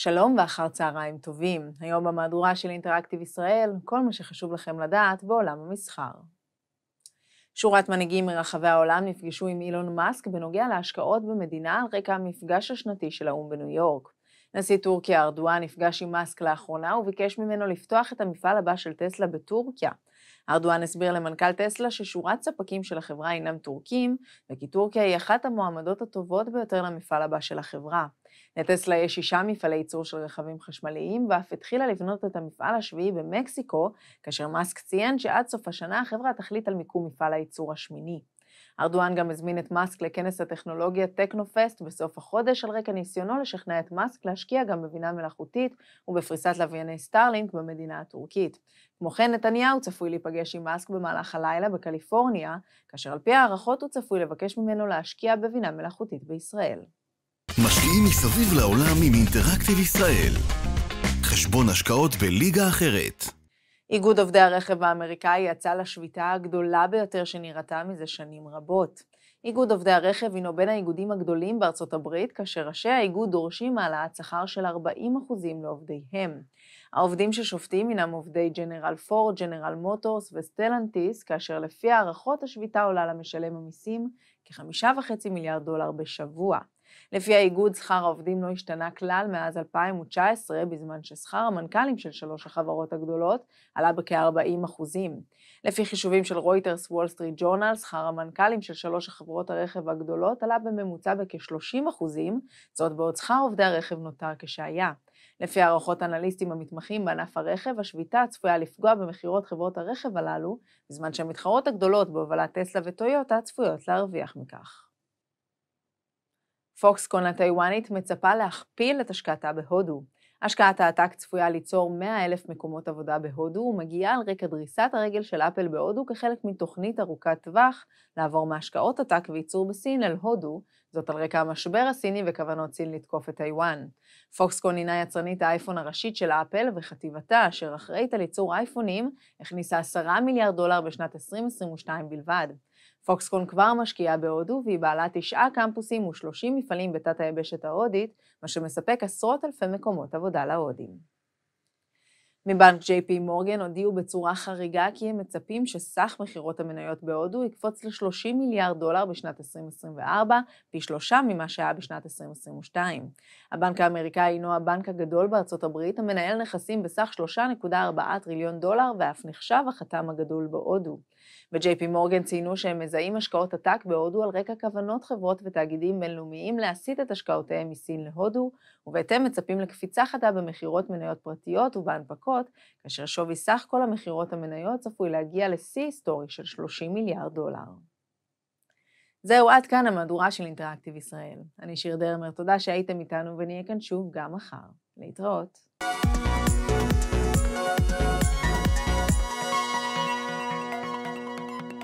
שלום ואחר צהריים טובים. היום במהדורה של אינטראקטיב ישראל, כל מה שחשוב לכם לדעת בעולם המסחר. שורת מנהיגים מרחבי העולם נפגשו עם אילון מאסק בנוגע להשקעות במדינה על רקע המפגש השנתי של האו"ם בניו יורק. נשיא טורקיה ארדואן נפגש עם מאסק לאחרונה וביקש ממנו לפתוח את המפעל הבא של טסלה בטורקיה. ארדואן הסביר למנכ"ל טסלה ששורת ספקים של החברה אינם טורקים, וכי טורקיה היא אחת המועמדות הטובות ביותר למפעל הבא של החברה. לטסלה יש שישה מפעלי ייצור של רכבים חשמליים, ואף התחילה לבנות את המפעל השביעי במקסיקו, כאשר מאסק ציין שעד סוף השנה החברה תחליט על מיקום מפעל הייצור השמיני. ארדואן גם הזמין את מאסק לכנס הטכנולוגיה טכנופסט בסוף החודש על רקע ניסיונו לשכנע את מאסק להשקיע גם בבינה מלאכותית ובפריסת לווייני סטארלינק במדינה הטורקית. כמו כן, נתניהו צפוי להיפגש עם מאסק במהלך הלילה בקליפורניה, כאשר על פי הערכות הוא צפוי לבקש ממנו להשקיע בבינה מלאכותית בישראל. משקיעים מסביב לעולם עם אינטראקטיב ישראל. חשבון השקעות בליגה אחרת. איגוד עובדי הרכב האמריקאי יצא לשביתה הגדולה ביותר שנראתה מזה שנים רבות. איגוד עובדי הרכב הינו בין האיגודים הגדולים בארצות הברית, כאשר ראשי האיגוד דורשים העלאת שכר של 40% לעובדיהם. העובדים ששובתים הינם עובדי ג'נרל פורד, ג'נרל מוטורס וסטלנטיס, כאשר לפי הערכות השביתה עולה למשלם המיסים כ-5.5 מיליארד דולר בשבוע. לפי האיגוד, שכר העובדים לא השתנה כלל מאז 2019, בזמן ששכר המנכ"לים של שלוש החברות הגדולות עלה בכ-40 לפי חישובים של רויטרס וול סטריט ג'ורנל, שכר המנכ"לים של שלוש החברות הרכב הגדולות עלה בממוצע בכ-30 זאת בעוד שכר עובדי הרכב נותר כשהיה. לפי הערכות אנליסטים המתמחים בענף הרכב, השביתה צפויה לפגוע במכירות חברות הרכב הללו, בזמן שהמתחרות הגדולות בהובלת טסלה וטויוטה צפויות להרוויח מכך. פוקסקון הטיוואנית מצפה להכפיל את השקעתה בהודו. השקעת העתק צפויה ליצור 100 אלף מקומות עבודה בהודו ומגיעה על רקע דריסת הרגל של אפל בהודו כחלק מתוכנית ארוכת טווח לעבור מהשקעות עתק וייצור בסין אל הודו, זאת על רקע המשבר הסיני וכוונות סין לתקוף את טיוואן. פוקסקון הינה יצרנית האייפון הראשית של אפל וחטיבתה, אשר אחראית על ייצור אייפונים, הכניסה 10 מיליארד דולר בשנת 2022 בלבד. פוקסקון כבר משקיעה בהודו והיא בעלה תשעה קמפוסים ושלושים מפעלים בתת היבשת ההודית, מה שמספק עשרות אלפי מקומות עבודה להודים. מבנק JP מורגן הודיעו בצורה חריגה כי הם מצפים שסך מכירות המניות בהודו יקפוץ ל-30 מיליארד דולר בשנת 2024, פי שלושה ממה שהיה בשנת 2022. הבנק האמריקאי הינו הבנק הגדול בארצות הברית, המנהל נכסים בסך 3.4 טריליון דולר ואף נחשב החתם הגדול בהודו. ב-JP מורגן ציינו שהם מזהים השקעות עתק בהודו על רקע כוונות חברות ותאגידים בינלאומיים להסיט את השקעותיהם מסין להודו, ובהתאם מצפים לקפיצה חדה במכירות מניות פרטיות ובהנפקות המכירות, כאשר שווי סך כל המכירות המניות צפוי להגיע לשיא היסטורי של 30 מיליארד דולר. זהו, עד כאן המהדורה של אינטראקטיב ישראל. אני שיר דרמר, תודה שהייתם איתנו ונהיה כאן שוב גם מחר. להתראות. thank you